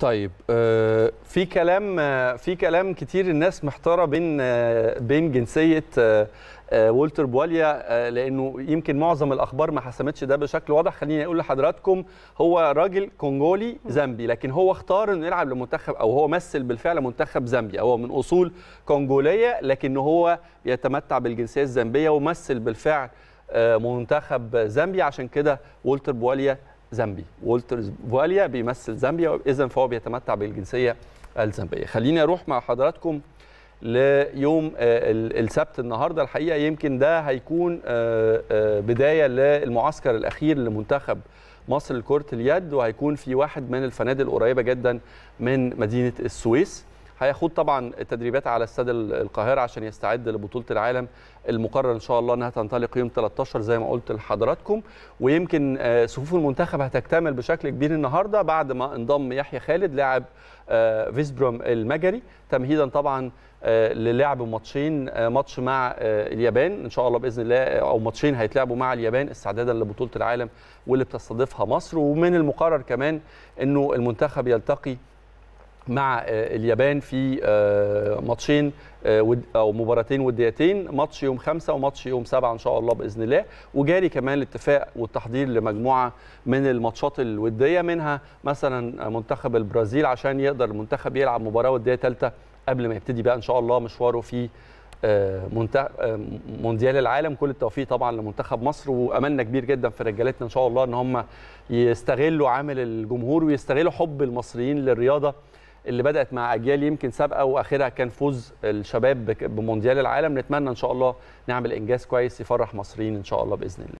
طيب آه، في كلام آه، في كلام كتير الناس محتاره بين آه، بين جنسيه وولتر بواليا لانه يمكن معظم الاخبار ما حسمتش ده بشكل واضح خليني اقول لحضراتكم هو راجل كونغولي زامبي لكن هو اختار انه يلعب لمنتخب او هو مثل بالفعل منتخب زامبيا هو من اصول كونغوليه لكن هو يتمتع بالجنسيه الزامبيه ومثل بالفعل منتخب زامبيا عشان كده وولتر بواليا زامبي وولتر فواليا بيمثل زامبيا اذا فهو بيتمتع بالجنسيه الزامبيه خليني اروح مع حضراتكم ليوم آه، السبت النهارده الحقيقه يمكن ده هيكون آه، آه، بدايه للمعسكر الاخير لمنتخب مصر لكره اليد وهيكون في واحد من الفنادق القريبه جدا من مدينه السويس هيخوض طبعا التدريبات على استاد القاهره عشان يستعد لبطوله العالم المقرر ان شاء الله انها تنطلق يوم 13 زي ما قلت لحضراتكم ويمكن آه، صفوف المنتخب هتكتمل بشكل كبير النهارده بعد ما انضم يحيى خالد لاعب فيسبروم آه، المجري تمهيدا طبعا آه، للعب ماتشين ماتش مع اليابان ان شاء الله باذن الله او ماتشين هيتلعبوا مع اليابان استعدادا لبطوله العالم واللي بتستضيفها مصر ومن المقرر كمان انه المنتخب يلتقي مع آه، اليابان في آه، ماتشين آه، او مباراتين وديتين ماتش يوم خمسة وماتش يوم سبعة ان شاء الله باذن الله وجاري كمان الاتفاق والتحضير لمجموعه من الماتشات الوديه منها مثلا منتخب البرازيل عشان يقدر المنتخب يلعب مباراه وديه ثالثه قبل ما يبتدي بقى ان شاء الله مشواره في مونديال العالم كل التوفيق طبعا لمنتخب مصر واملنا كبير جدا في رجالتنا ان شاء الله ان هم يستغلوا عامل الجمهور ويستغلوا حب المصريين للرياضه اللي بدات مع اجيال يمكن سابقه واخرها كان فوز الشباب بمونديال العالم نتمنى ان شاء الله نعمل انجاز كويس يفرح مصريين ان شاء الله باذن الله